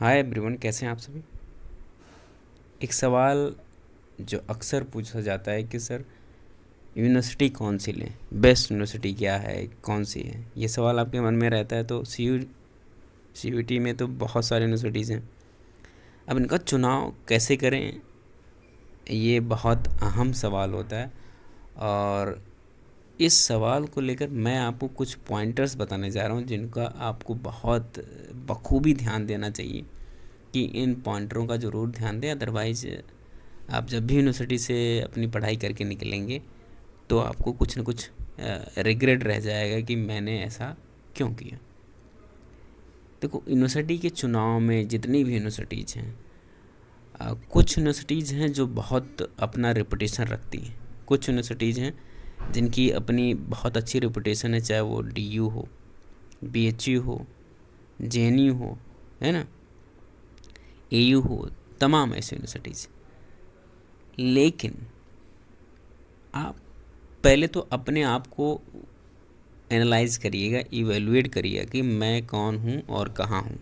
hi everyone कैसे हैं आप सभी एक सवाल जो अक्सर पूछा जाता है कि सर यूनिवर्सिटी कौन सी लें बेस्ट यूनिवर्सिटी क्या है कौन सी है ये सवाल आपके मन में रहता है तो C U C U T में तो बहुत सारे यूनिवर्सिटीज़ हैं अब इनका चुनाव कैसे करें ये बहुत अहम सवाल होता है और इस सवाल को लेकर मैं आपको कुछ पॉइंटर्स बताने जा रहा हूँ जिनका आपको बहुत बखूबी ध्यान देना चाहिए कि इन पॉइंटरों का ज़रूर ध्यान दें अदरवाइज़ आप जब भी यूनिवर्सिटी से अपनी पढ़ाई करके निकलेंगे तो आपको कुछ ना कुछ रिग्रेट रह जाएगा कि मैंने ऐसा क्यों किया देखो यूनिवर्सिटी के चुनाव में जितनी भी यूनिवर्सिटीज़ हैं कुछ यूनिवर्सिटीज़ हैं जो बहुत अपना रिपोटेशन रखती हैं कुछ यूनिवर्सिटीज़ हैं जिनकी अपनी बहुत अच्छी रिपोटेशन है चाहे वो डी यू हो बी एच यू हो जे एन यू हो है ना ए हो तमाम ऐसे यूनिवर्सिटीज़ लेकिन आप पहले तो अपने आप को एनालाइज करिएगा इवेलुएट करिएगा कि मैं कौन हूँ और कहाँ हूँ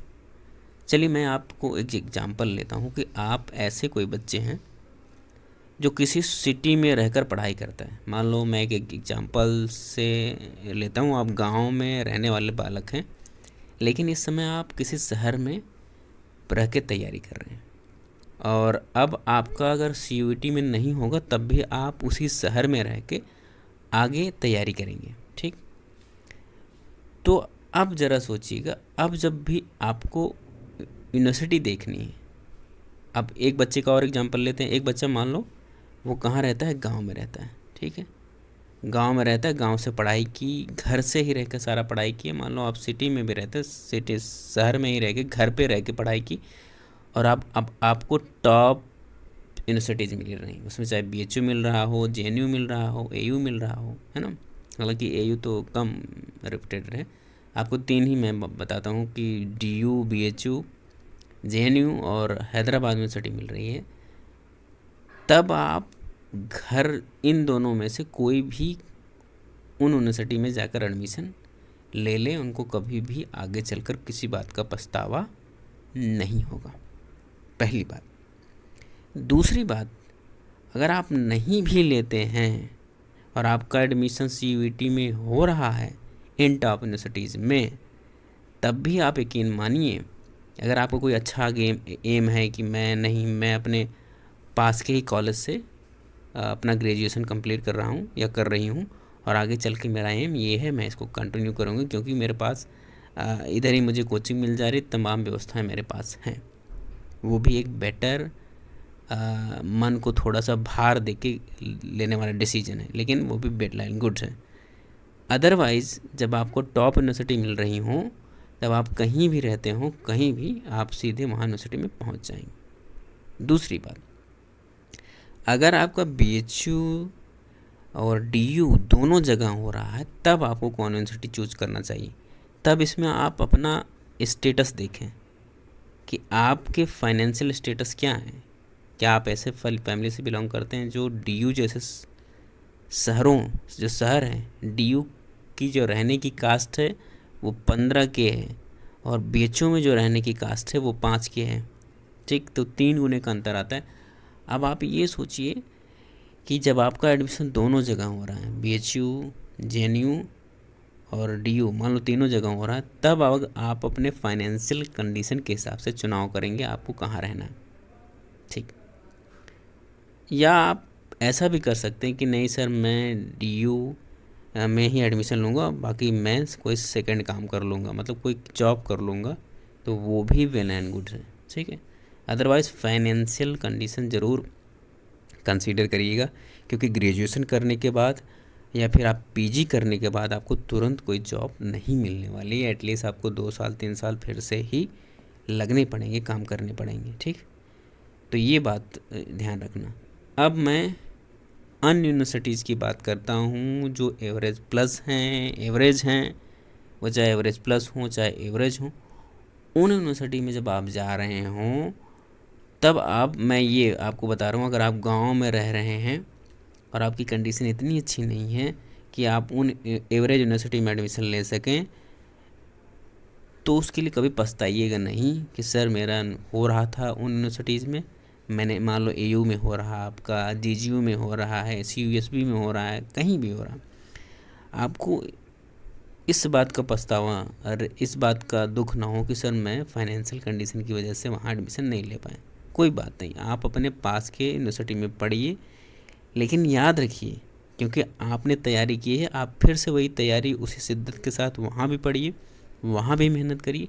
चलिए मैं आपको एक एग्जांपल लेता हूँ कि आप ऐसे कोई बच्चे हैं जो किसी सिटी में रहकर पढ़ाई करता है मान लो मैं एक एग्जांपल से लेता हूँ आप गांव में रहने वाले बालक हैं लेकिन इस समय आप किसी शहर में रह के तैयारी कर रहे हैं और अब आपका अगर सी में नहीं होगा तब भी आप उसी शहर में रह के आगे तैयारी करेंगे ठीक तो अब ज़रा सोचिएगा अब जब भी आपको यूनिवर्सिटी देखनी है अब एक बच्चे का और एग्जाम्पल लेते हैं एक बच्चा मान लो वो कहाँ रहता है गाँव में रहता है ठीक है गांव में रहता है गांव से पढ़ाई की घर से ही रह कर सारा पढ़ाई की मान लो आप सिटी में भी रहते हैं सिटी शहर में ही रह के घर पे रह के पढ़ाई की और आप अब आप, आपको टॉप यूनिवर्सिटीज़ मिल रही हैं उसमें चाहे बी मिल रहा हो जे मिल रहा हो ए मिल रहा हो है ना हालांकि ए तो कम रिपीटेड है आपको तीन ही मैं बताता हूँ कि D U B H U J और हैदराबाद यूनिवर्सिटी मिल रही है तब आप घर इन दोनों में से कोई भी उन यूनिवर्सिटी में जाकर एडमिशन ले लें उनको कभी भी आगे चलकर किसी बात का पछतावा नहीं होगा पहली बात दूसरी बात अगर आप नहीं भी लेते हैं और आपका एडमिशन सी में हो रहा है इन टॉप यूनिवर्सिटीज़ में तब भी आप यकीन मानिए अगर आपको कोई अच्छा गेम एम है कि मैं नहीं मैं अपने पास के ही कॉलेज से अपना ग्रेजुएशन कंप्लीट कर रहा हूँ या कर रही हूँ और आगे चल के मेरा एम ये है मैं इसको कंटिन्यू करूँगी क्योंकि मेरे पास इधर ही मुझे कोचिंग मिल जा रही तमाम व्यवस्थाएँ मेरे पास हैं वो भी एक बेटर मन को थोड़ा सा भार दे के लेने वाला डिसीजन है लेकिन वो भी बेड लाइन गुड है अदरवाइज़ जब आपको टॉप यूनिवर्सिटी मिल रही हो तब आप कहीं भी रहते हो कहीं भी आप सीधे वहाँ यूनिवर्सिटी में पहुँच जाएंगे दूसरी बात अगर आपका बी और डी दोनों जगह हो रहा है तब आपको कॉन्वेंट चूज करना चाहिए तब इसमें आप अपना स्टेटस देखें कि आपके फाइनेंशियल स्टेटस क्या है क्या आप ऐसे फैमिली से बिलोंग करते हैं जो डी जैसे शहरों जो शहर हैं डी की जो रहने की कास्ट है वो पंद्रह के है और बी में जो रहने की कास्ट है वो पाँच के है ठीक तो तीन गुने का अंतर आता है अब आप ये सोचिए कि जब आपका एडमिशन दोनों जगह हो रहा है B H U J N U और डी यू मान लो तीनों जगह हो रहा है तब अब आप अपने फाइनेंशियल कंडीशन के हिसाब से चुनाव करेंगे आपको कहाँ रहना है ठीक या आप ऐसा भी कर सकते हैं कि नहीं सर मैं डी यू में ही एडमिशन लूँगा बाकी मैं कोई सेकेंड काम कर लूँगा मतलब कोई जॉब कर लूँगा तो वो भी वेल एंड गुड है ठीक है अदरवाइज़ फाइनेंशियल कंडीशन ज़रूर कंसीडर करिएगा क्योंकि ग्रेजुएशन करने के बाद या फिर आप पीजी करने के बाद आपको तुरंत कोई जॉब नहीं मिलने वाली है एटलीस्ट आपको दो साल तीन साल फिर से ही लगने पड़ेंगे काम करने पड़ेंगे ठीक तो ये बात ध्यान रखना अब मैं अन यूनिवर्सिटीज़ की बात करता हूँ जो एवरेज प्लस हैं एवरेज हैं वो चाहे एवरेज प्लस हों चाहे एवरेज हों उन यूनिवर्सिटी में जब आप जा रहे हों तब आप मैं ये आपको बता रहा हूँ अगर आप गाँव में रह रहे हैं और आपकी कंडीशन इतनी अच्छी नहीं है कि आप उन एवरेज यूनिवर्सिटी में एडमिशन ले सकें तो उसके लिए कभी पछताइएगा नहीं कि सर मेरा हो रहा था उन यूनिवर्सिटीज़ में मैंने मान लो ए में हो रहा आपका जी में हो रहा है सी में हो रहा है कहीं भी हो रहा आपको इस बात का पछतावा और इस बात का दुख ना हो कि सर मैं फाइनेंशियल कंडीशन की वजह से वहाँ एडमिशन नहीं ले पाएँ कोई बात नहीं आप अपने पास के यूनिवर्सिटी में पढ़िए लेकिन याद रखिए क्योंकि आपने तैयारी की है आप फिर से वही तैयारी उसी शिद्दत के साथ वहाँ भी पढ़िए वहाँ भी मेहनत करिए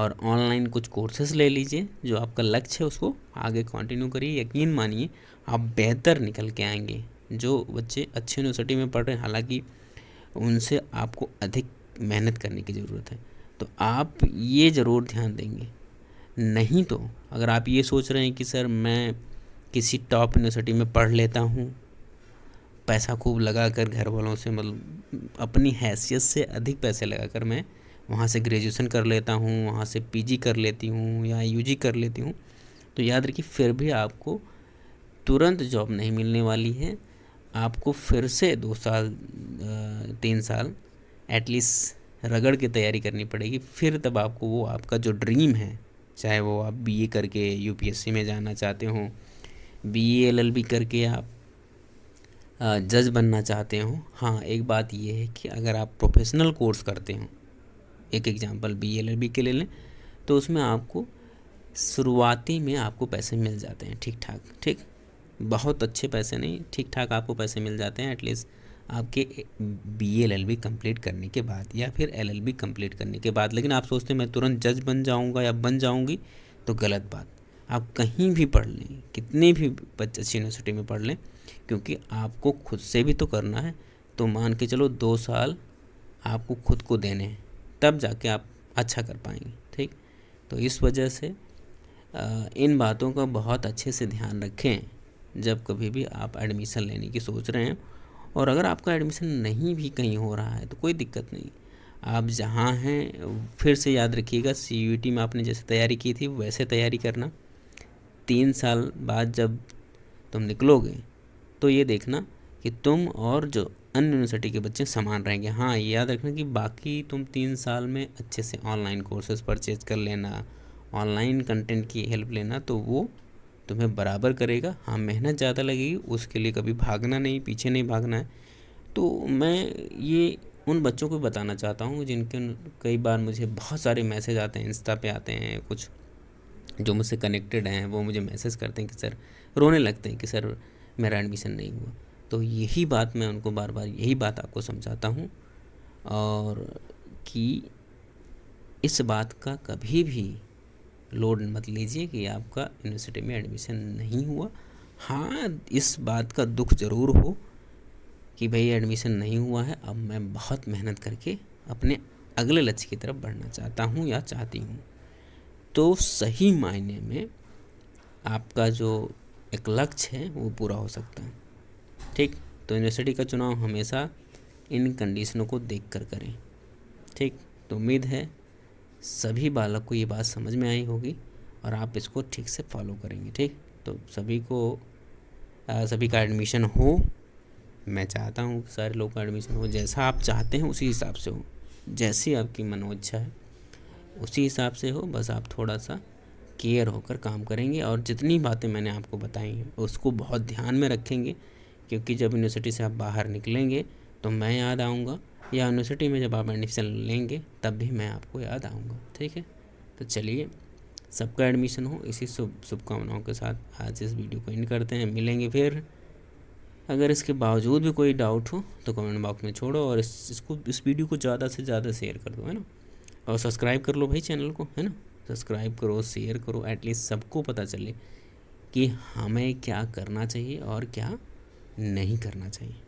और ऑनलाइन कुछ कोर्सेस ले लीजिए जो आपका लक्ष्य है उसको आगे कंटिन्यू करिए यकीन मानिए आप बेहतर निकल के आएंगे जो बच्चे अच्छी यूनिवर्सिटी में पढ़ रहे हैं हालांकि उनसे आपको अधिक मेहनत करने की ज़रूरत है तो आप ये ज़रूर ध्यान देंगे नहीं तो अगर आप ये सोच रहे हैं कि सर मैं किसी टॉप यूनिवर्सिटी में पढ़ लेता हूँ पैसा खूब लगा कर घर वालों से मतलब अपनी हैसियत से अधिक पैसे लगा कर मैं वहाँ से ग्रेजुएसन कर लेता हूँ वहाँ से पीजी कर लेती हूँ या यूजी कर लेती हूँ तो याद रखिए फिर भी आपको तुरंत जॉब नहीं मिलने वाली है आपको फिर से दो साल तीन साल एटलीस्ट रगड़ के तैयारी करनी पड़ेगी फिर तब आपको वो आपका जो ड्रीम है चाहे वो आप बीए करके यूपीएससी में जाना चाहते हो बीए एलएलबी करके आप जज बनना चाहते हो हाँ एक बात ये है कि अगर आप प्रोफेशनल कोर्स करते हो एक एग्ज़ाम्पल बी एल बी के ले लें तो उसमें आपको शुरुआती में आपको पैसे मिल जाते हैं ठीक ठाक ठीक बहुत अच्छे पैसे नहीं ठीक ठाक आपको पैसे मिल जाते हैं एटलीस्ट आपके B L L B complete करने के बाद या फिर एल एल बी कम्प्लीट करने के बाद लेकिन आप सोचते हैं मैं तुरंत जज बन जाऊँगा या बन जाऊँगी तो गलत बात आप कहीं भी पढ़ लें कितने भी बच्चे अच्छी यूनिवर्सिटी में पढ़ लें क्योंकि आपको खुद से भी तो करना है तो मान के चलो दो साल आपको खुद को देने हैं तब जाके आप अच्छा कर पाएंगे ठीक तो इस वजह से इन बातों का बहुत अच्छे से ध्यान रखें जब कभी भी आप एडमिशन लेने की सोच रहे हैं और अगर आपका एडमिशन नहीं भी कहीं हो रहा है तो कोई दिक्कत नहीं आप जहाँ हैं फिर से याद रखिएगा सी में आपने जैसे तैयारी की थी वैसे तैयारी करना तीन साल बाद जब तुम निकलोगे तो ये देखना कि तुम और जो अन्य यूनिवर्सिटी के बच्चे समान रहेंगे हाँ ये याद रखना कि बाकी तुम तीन साल में अच्छे से ऑनलाइन कोर्सेज परचेज कर लेना ऑनलाइन कंटेंट की हेल्प लेना तो वो तुम्हें बराबर करेगा हाँ मेहनत ज़्यादा लगेगी उसके लिए कभी भागना नहीं पीछे नहीं भागना है तो मैं ये उन बच्चों को बताना चाहता हूँ जिनके कई बार मुझे बहुत सारे मैसेज आते हैं इंस्टा पे आते हैं कुछ जो मुझसे कनेक्टेड हैं वो मुझे मैसेज करते हैं कि सर रोने लगते हैं कि सर मेरा एडमिशन नहीं हुआ तो यही बात मैं उनको बार बार यही बात आपको समझाता हूँ और कि इस बात का कभी भी लोड मत लीजिए कि आपका यूनिवर्सिटी में एडमिशन नहीं हुआ हाँ इस बात का दुख ज़रूर हो कि भाई एडमिशन नहीं हुआ है अब मैं बहुत मेहनत करके अपने अगले लक्ष्य की तरफ बढ़ना चाहता हूँ या चाहती हूँ तो सही मायने में आपका जो एक लक्ष्य है वो पूरा हो सकता है ठीक तो यूनिवर्सिटी का चुनाव हमेशा इन कंडीशनों को देख कर करें ठीक तो उम्मीद है सभी बालक को ये बात समझ में आई होगी और आप इसको ठीक से फॉलो करेंगे ठीक तो सभी को आ, सभी का एडमिशन हो मैं चाहता हूँ सारे लोग का एडमिशन हो जैसा आप चाहते हैं उसी हिसाब से हो जैसी आपकी मनोच्छा है उसी हिसाब से हो बस आप थोड़ा सा केयर होकर काम करेंगे और जितनी बातें मैंने आपको बताई हैं उसको बहुत ध्यान में रखेंगे क्योंकि जब यूनिवर्सिटी से आप बाहर निकलेंगे तो मैं याद आऊँगा या यूनिवर्सिटी में जब आप एडमिशन लेंगे तब भी मैं आपको याद आऊँगा ठीक है तो चलिए सबका एडमिशन हो इसी शुभ शुभकामनाओं के साथ आज इस वीडियो को एंड करते हैं मिलेंगे फिर अगर इसके बावजूद भी कोई डाउट हो तो कमेंट बॉक्स में छोड़ो और इस, इसको इस वीडियो को ज़्यादा से ज़्यादा शेयर कर दो है ना और सब्सक्राइब कर लो भाई चैनल को है ना सब्सक्राइब करो शेयर करो एटलीस्ट सबको पता चले कि हमें क्या करना चाहिए और क्या नहीं करना चाहिए